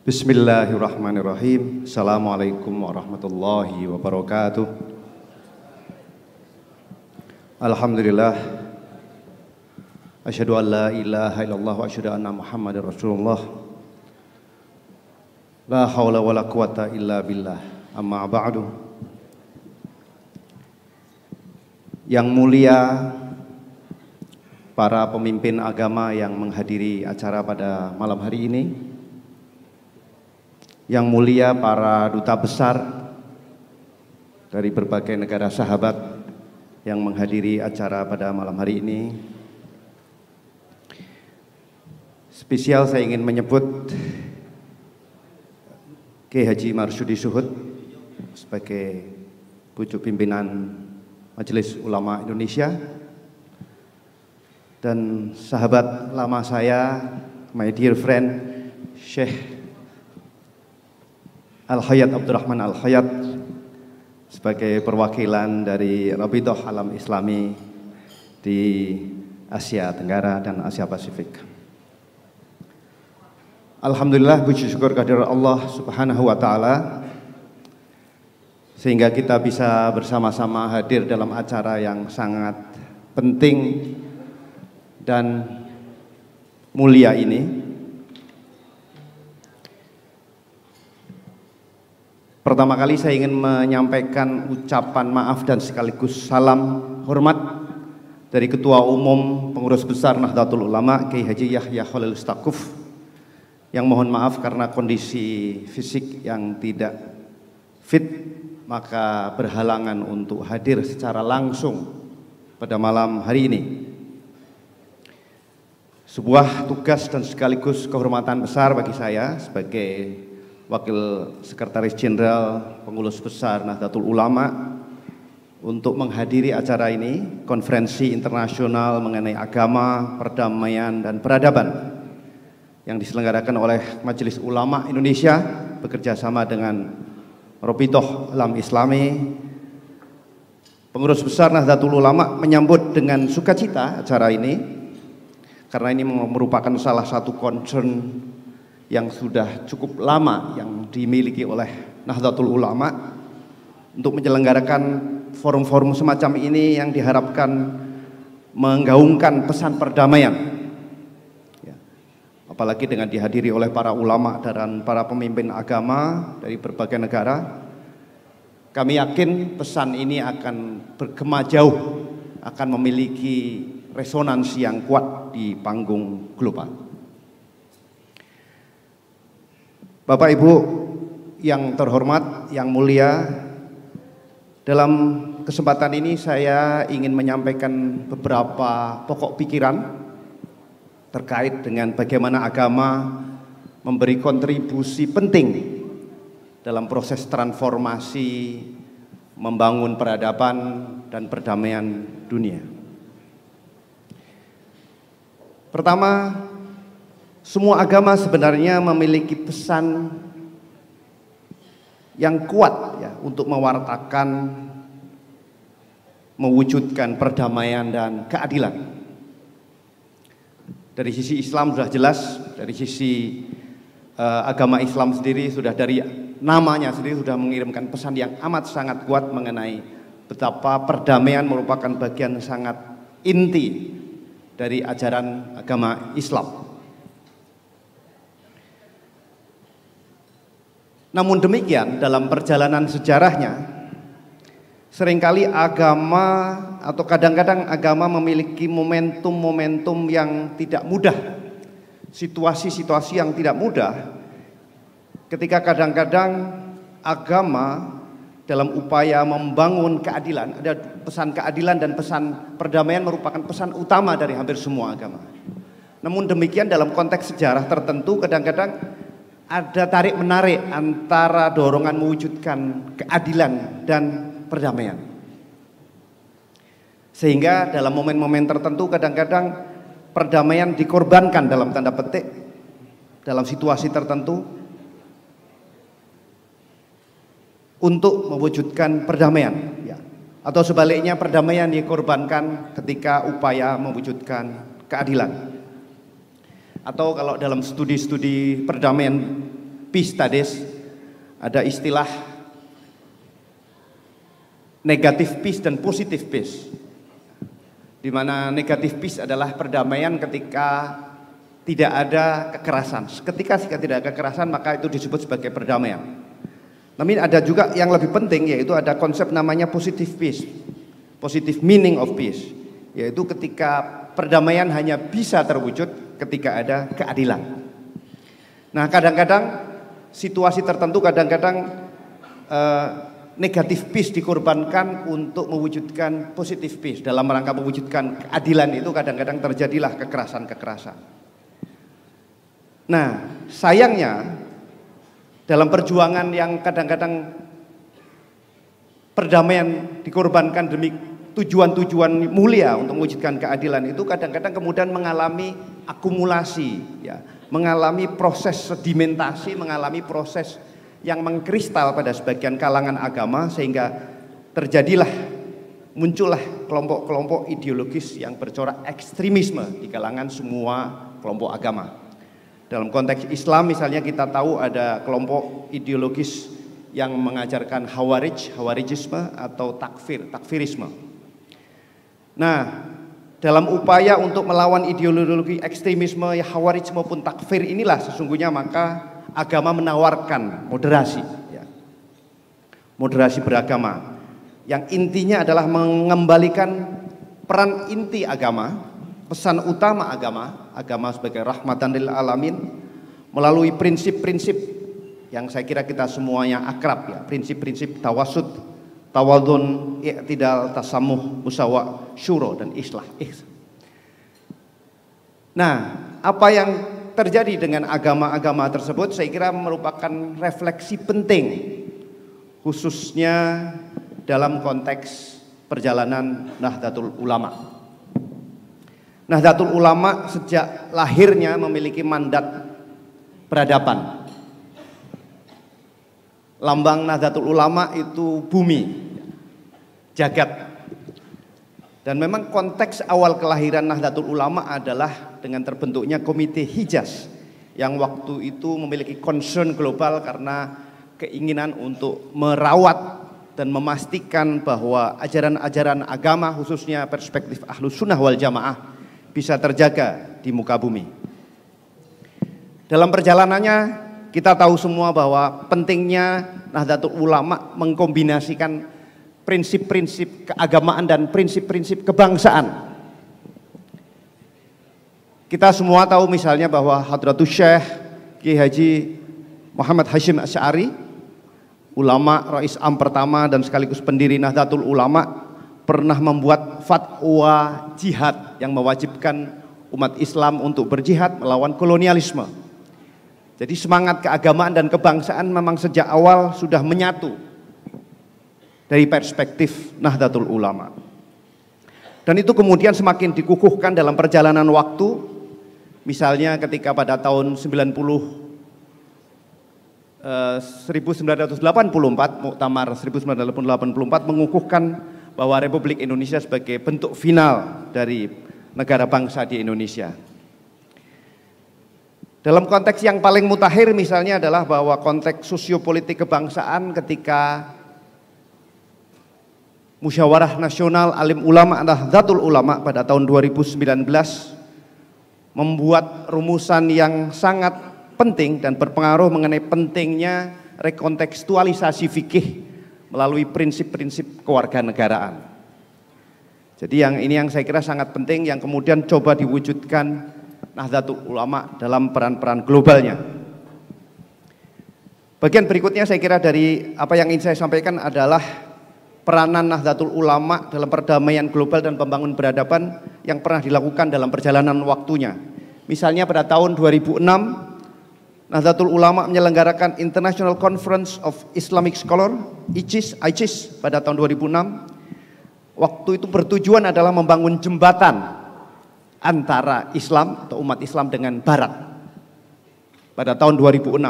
Bismillahirrahmanirrahim. Assalamualaikum warahmatullahi wabarakatuh. Alhamdulillah. Asyhadu an la ilaha illallah wa asyhadu anna Muhammadar Rasulullah. La haula la quwata illa billah. Amma ba'du. Yang mulia para pemimpin agama yang menghadiri acara pada malam hari ini, yang mulia para duta besar dari berbagai negara sahabat yang menghadiri acara pada malam hari ini. Spesial saya ingin menyebut Kiai Haji Marsudi Suhud sebagai pucuk pimpinan Majelis Ulama Indonesia dan sahabat lama saya, my dear friend Syekh Al Hayat Abdurrahman Al Hayat sebagai perwakilan dari Rabidoh Alam Islami di Asia Tenggara dan Asia Pasifik. Alhamdulillah puji syukur kehadirat Allah Subhanahu wa taala sehingga kita bisa bersama-sama hadir dalam acara yang sangat penting dan mulia ini Pertama kali saya ingin menyampaikan ucapan maaf dan sekaligus salam hormat dari Ketua Umum Pengurus Besar Nahdlatul Ulama Kiai Haji Yahya Khalil Stakuf yang mohon maaf karena kondisi fisik yang tidak fit maka berhalangan untuk hadir secara langsung pada malam hari ini. Sebuah tugas dan sekaligus kehormatan besar bagi saya sebagai Wakil Sekretaris Jenderal Pengurus Besar Nahdlatul Ulama untuk menghadiri acara ini, konferensi internasional mengenai agama, perdamaian, dan peradaban yang diselenggarakan oleh Majelis Ulama Indonesia bekerjasama dengan Robitoh Alam Islami. Pengurus Besar Nahdlatul Ulama menyambut dengan sukacita acara ini karena ini merupakan salah satu concern yang sudah cukup lama yang dimiliki oleh Nahdlatul Ulama untuk menyelenggarakan forum-forum semacam ini yang diharapkan menggaungkan pesan perdamaian. Ya. Apalagi dengan dihadiri oleh para ulama dan para pemimpin agama dari berbagai negara. Kami yakin pesan ini akan bergema jauh, akan memiliki resonansi yang kuat di panggung global. Bapak Ibu yang terhormat, yang mulia, dalam kesempatan ini saya ingin menyampaikan beberapa pokok pikiran terkait dengan bagaimana agama memberi kontribusi penting dalam proses transformasi membangun peradaban dan perdamaian dunia. Pertama, semua agama sebenarnya memiliki pesan yang kuat ya untuk mewartakan mewujudkan perdamaian dan keadilan. Dari sisi Islam sudah jelas, dari sisi uh, agama Islam sendiri sudah dari namanya sendiri sudah mengirimkan pesan yang amat sangat kuat mengenai betapa perdamaian merupakan bagian sangat inti dari ajaran agama Islam. Namun demikian dalam perjalanan sejarahnya seringkali agama atau kadang-kadang agama memiliki momentum-momentum yang tidak mudah. Situasi-situasi yang tidak mudah ketika kadang-kadang agama dalam upaya membangun keadilan, ada pesan keadilan dan pesan perdamaian merupakan pesan utama dari hampir semua agama. Namun demikian dalam konteks sejarah tertentu kadang-kadang ada tarik menarik antara dorongan mewujudkan keadilan dan perdamaian. Sehingga dalam momen-momen tertentu kadang-kadang perdamaian dikorbankan dalam tanda petik dalam situasi tertentu untuk mewujudkan perdamaian ya. atau sebaliknya perdamaian dikorbankan ketika upaya mewujudkan keadilan. Atau kalau dalam studi-studi perdamaian peace studies ada istilah negatif peace dan positif peace. Di mana negatif peace adalah perdamaian ketika tidak ada kekerasan. Ketika tidak ada kekerasan maka itu disebut sebagai perdamaian. Namun ada juga yang lebih penting yaitu ada konsep namanya positif peace. Positive meaning of peace. Yaitu ketika perdamaian hanya bisa terwujud ketika ada keadilan. Nah, kadang-kadang situasi tertentu kadang-kadang eh, negatif peace dikorbankan untuk mewujudkan positif peace dalam rangka mewujudkan keadilan itu kadang-kadang terjadilah kekerasan-kekerasan. Nah, sayangnya dalam perjuangan yang kadang-kadang perdamaian dikorbankan demi tujuan-tujuan mulia untuk mewujudkan keadilan itu kadang-kadang kemudian mengalami akumulasi ya mengalami proses sedimentasi mengalami proses yang mengkristal pada sebagian kalangan agama sehingga terjadilah muncullah kelompok-kelompok ideologis yang bercorak ekstremisme di kalangan semua kelompok agama. Dalam konteks Islam misalnya kita tahu ada kelompok ideologis yang mengajarkan hawarij, hawarijisme atau takfir, takfirisme. Nah, dalam upaya untuk melawan ideologi ekstremisme, hawarij maupun takfir inilah sesungguhnya maka agama menawarkan moderasi. Ya. Moderasi beragama. Yang intinya adalah mengembalikan peran inti agama, pesan utama agama, agama sebagai rahmatan lil alamin melalui prinsip-prinsip yang saya kira kita semuanya akrab ya, prinsip-prinsip tawasud tawadun, i'tidal, tasamuh, musawa, syuro dan islah. Nah, apa yang terjadi dengan agama-agama tersebut saya kira merupakan refleksi penting khususnya dalam konteks perjalanan Nahdlatul Ulama. Nahdlatul Ulama sejak lahirnya memiliki mandat peradaban Lambang Nahdlatul Ulama itu bumi, jagat. Dan memang konteks awal kelahiran Nahdlatul Ulama adalah dengan terbentuknya Komite Hijaz yang waktu itu memiliki concern global karena keinginan untuk merawat dan memastikan bahwa ajaran-ajaran agama khususnya perspektif ahlus sunnah wal jamaah bisa terjaga di muka bumi. Dalam perjalanannya kita tahu semua bahwa pentingnya Nahdlatul Ulama mengkombinasikan prinsip-prinsip keagamaan dan prinsip-prinsip kebangsaan. Kita semua tahu misalnya bahwa Hadratus Syekh Ki Haji Muhammad Hashim Asy'ari ulama Rais Am pertama dan sekaligus pendiri Nahdlatul Ulama pernah membuat fatwa jihad yang mewajibkan umat Islam untuk berjihad melawan kolonialisme. Jadi semangat keagamaan dan kebangsaan memang sejak awal sudah menyatu dari perspektif Nahdlatul Ulama. Dan itu kemudian semakin dikukuhkan dalam perjalanan waktu. Misalnya ketika pada tahun 90 1984 eh, Muktamar 1984 mengukuhkan bahwa Republik Indonesia sebagai bentuk final dari negara bangsa di Indonesia dalam konteks yang paling mutakhir misalnya adalah bahwa konteks sosiopolitik kebangsaan ketika Musyawarah Nasional Alim Ulama Nahdlatul Ulama pada tahun 2019 membuat rumusan yang sangat penting dan berpengaruh mengenai pentingnya rekontekstualisasi fikih melalui prinsip-prinsip kewarganegaraan. Jadi yang ini yang saya kira sangat penting yang kemudian coba diwujudkan Nahdlatul Ulama dalam peran-peran globalnya. Bagian berikutnya saya kira dari apa yang ingin saya sampaikan adalah peranan Nahdlatul Ulama dalam perdamaian global dan pembangun peradaban yang pernah dilakukan dalam perjalanan waktunya. Misalnya pada tahun 2006 Nahdlatul Ulama menyelenggarakan International Conference of Islamic Scholar ICIS, ICIS pada tahun 2006. Waktu itu bertujuan adalah membangun jembatan antara Islam atau umat Islam dengan Barat pada tahun 2006.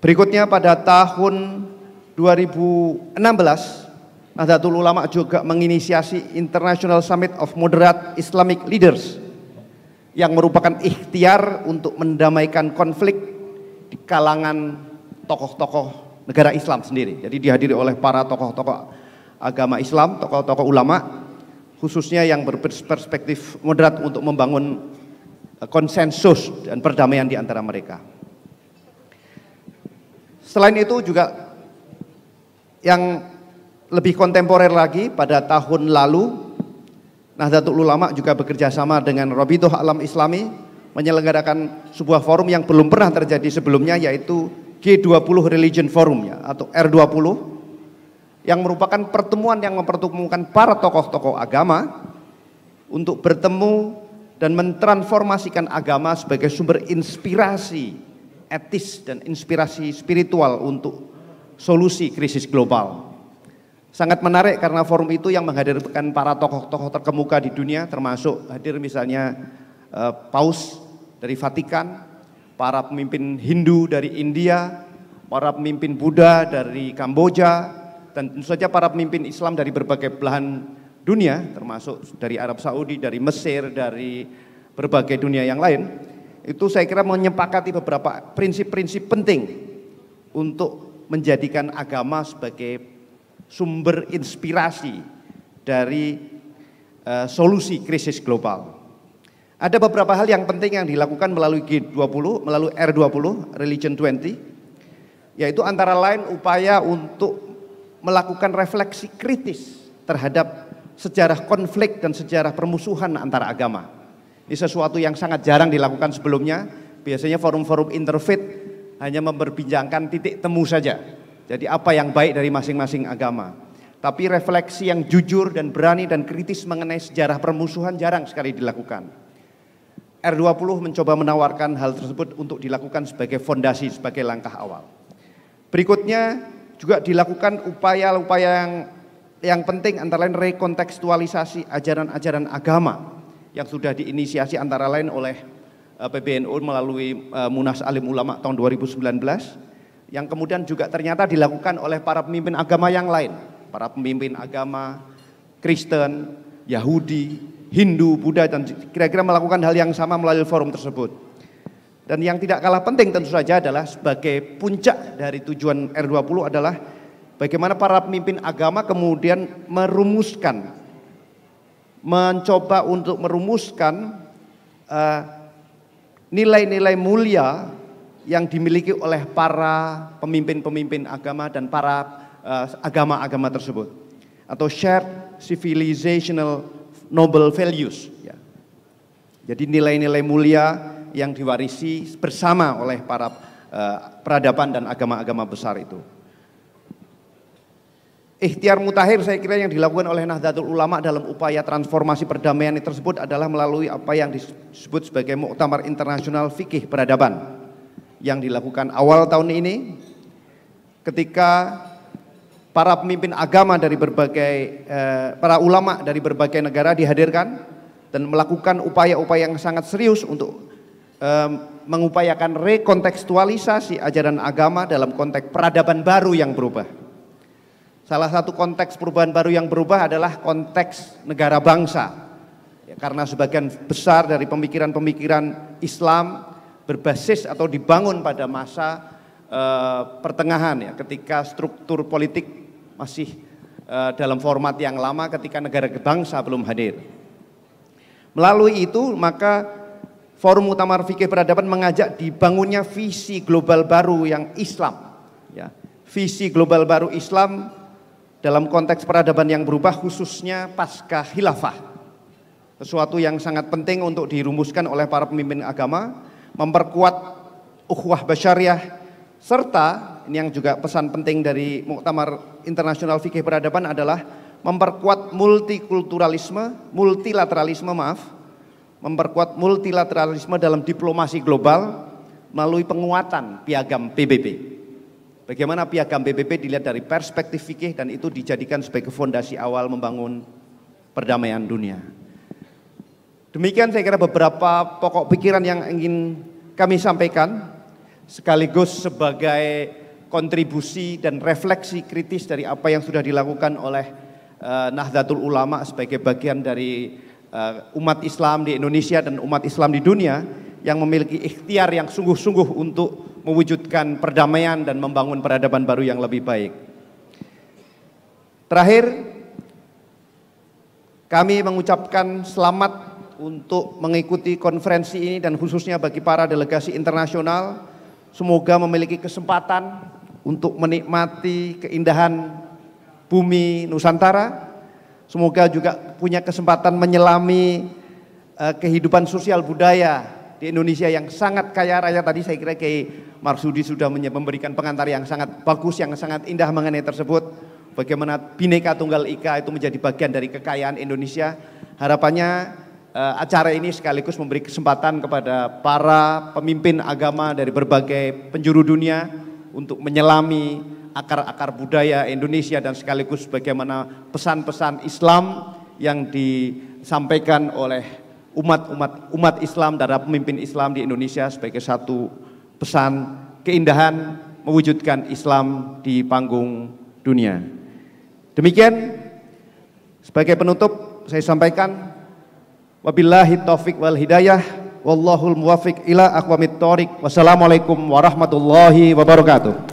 Berikutnya pada tahun 2016 Nahdlatul Ulama juga menginisiasi International Summit of Moderate Islamic Leaders yang merupakan ikhtiar untuk mendamaikan konflik di kalangan tokoh-tokoh negara Islam sendiri. Jadi dihadiri oleh para tokoh-tokoh agama Islam, tokoh-tokoh ulama khususnya yang berperspektif moderat untuk membangun eh, konsensus dan perdamaian di antara mereka. Selain itu juga yang lebih kontemporer lagi pada tahun lalu Nahdlatul Ulama juga bekerja sama dengan Robidoh Alam Islami menyelenggarakan sebuah forum yang belum pernah terjadi sebelumnya yaitu G20 Religion Forum ya, atau R20 yang merupakan pertemuan yang mempertemukan para tokoh-tokoh agama untuk bertemu dan mentransformasikan agama sebagai sumber inspirasi etis dan inspirasi spiritual untuk solusi krisis global. Sangat menarik karena forum itu yang menghadirkan para tokoh-tokoh terkemuka di dunia termasuk hadir misalnya eh, Paus dari Vatikan, para pemimpin Hindu dari India, para pemimpin Buddha dari Kamboja, dan tentu saja para pemimpin Islam dari berbagai belahan dunia, termasuk dari Arab Saudi, dari Mesir, dari berbagai dunia yang lain, itu saya kira menyepakati beberapa prinsip-prinsip penting untuk menjadikan agama sebagai sumber inspirasi dari uh, solusi krisis global. Ada beberapa hal yang penting yang dilakukan melalui G20, melalui R20, Religion 20, yaitu antara lain upaya untuk melakukan refleksi kritis terhadap sejarah konflik dan sejarah permusuhan antara agama. Ini sesuatu yang sangat jarang dilakukan sebelumnya. Biasanya forum-forum interfaith hanya memperbincangkan titik temu saja. Jadi apa yang baik dari masing-masing agama. Tapi refleksi yang jujur dan berani dan kritis mengenai sejarah permusuhan jarang sekali dilakukan. R20 mencoba menawarkan hal tersebut untuk dilakukan sebagai fondasi, sebagai langkah awal. Berikutnya juga dilakukan upaya-upaya yang yang penting antara lain rekontekstualisasi ajaran-ajaran agama yang sudah diinisiasi antara lain oleh eh, PBNU melalui eh, Munas Alim Ulama tahun 2019 yang kemudian juga ternyata dilakukan oleh para pemimpin agama yang lain, para pemimpin agama Kristen, Yahudi, Hindu, Buddha dan kira-kira melakukan hal yang sama melalui forum tersebut. Dan yang tidak kalah penting tentu saja adalah sebagai puncak dari tujuan R20 adalah bagaimana para pemimpin agama kemudian merumuskan, mencoba untuk merumuskan eh, nilai-nilai uh, mulia yang dimiliki oleh para pemimpin-pemimpin agama dan para eh, agama-agama uh, tersebut atau shared civilizational noble values ya. Jadi nilai-nilai mulia yang diwarisi bersama oleh para uh, peradaban dan agama-agama besar itu. Ikhtiar mutakhir saya kira yang dilakukan oleh Nahdlatul Ulama dalam upaya transformasi perdamaian tersebut adalah melalui apa yang disebut sebagai Muktamar Internasional Fikih Peradaban yang dilakukan awal tahun ini ketika para pemimpin agama dari berbagai eh, para ulama dari berbagai negara dihadirkan dan melakukan upaya-upaya yang sangat serius untuk mengupayakan rekontekstualisasi ajaran agama dalam konteks peradaban baru yang berubah. Salah satu konteks perubahan baru yang berubah adalah konteks negara bangsa. Ya, karena sebagian besar dari pemikiran-pemikiran Islam berbasis atau dibangun pada masa eh, pertengahan ya, ketika struktur politik masih eh, dalam format yang lama ketika negara bangsa belum hadir. Melalui itu maka Forum Utama Fikih Peradaban mengajak dibangunnya visi global baru yang Islam. Ya, visi global baru Islam dalam konteks peradaban yang berubah khususnya pasca khilafah. Sesuatu yang sangat penting untuk dirumuskan oleh para pemimpin agama, memperkuat ukhuwah basyariah serta ini yang juga pesan penting dari Muktamar Internasional Fikih Peradaban adalah memperkuat multikulturalisme, multilateralisme maaf, memperkuat multilateralisme dalam diplomasi global melalui penguatan piagam PBB. Bagaimana piagam PBB dilihat dari perspektif fikih dan itu dijadikan sebagai fondasi awal membangun perdamaian dunia. Demikian saya kira beberapa pokok pikiran yang ingin kami sampaikan sekaligus sebagai kontribusi dan refleksi kritis dari apa yang sudah dilakukan oleh eh, Nahdlatul Ulama sebagai bagian dari Eh, umat Islam di Indonesia dan umat Islam di dunia yang memiliki ikhtiar yang sungguh-sungguh untuk mewujudkan perdamaian dan membangun peradaban baru yang lebih baik. Terakhir, kami mengucapkan selamat untuk mengikuti konferensi ini dan khususnya bagi para delegasi internasional semoga memiliki kesempatan untuk menikmati keindahan bumi Nusantara Semoga juga punya kesempatan menyelami uh, kehidupan sosial budaya di Indonesia yang sangat kaya raya tadi saya kira Kiai Marsudi sudah memberikan pengantar yang sangat bagus, yang sangat indah mengenai tersebut. Bagaimana Bhinneka Tunggal Ika itu menjadi bagian dari kekayaan Indonesia. Harapannya uh, acara ini sekaligus memberi kesempatan kepada para pemimpin agama dari berbagai penjuru dunia untuk menyelami akar-akar budaya Indonesia dan sekaligus bagaimana pesan-pesan Islam yang disampaikan oleh umat-umat umat Islam dan pemimpin Islam di Indonesia sebagai satu pesan keindahan mewujudkan Islam di panggung dunia. Demikian sebagai penutup saya sampaikan wabillahi taufik wal hidayah wallahul muwafiq ila aqwamit thoriq wassalamualaikum warahmatullahi wabarakatuh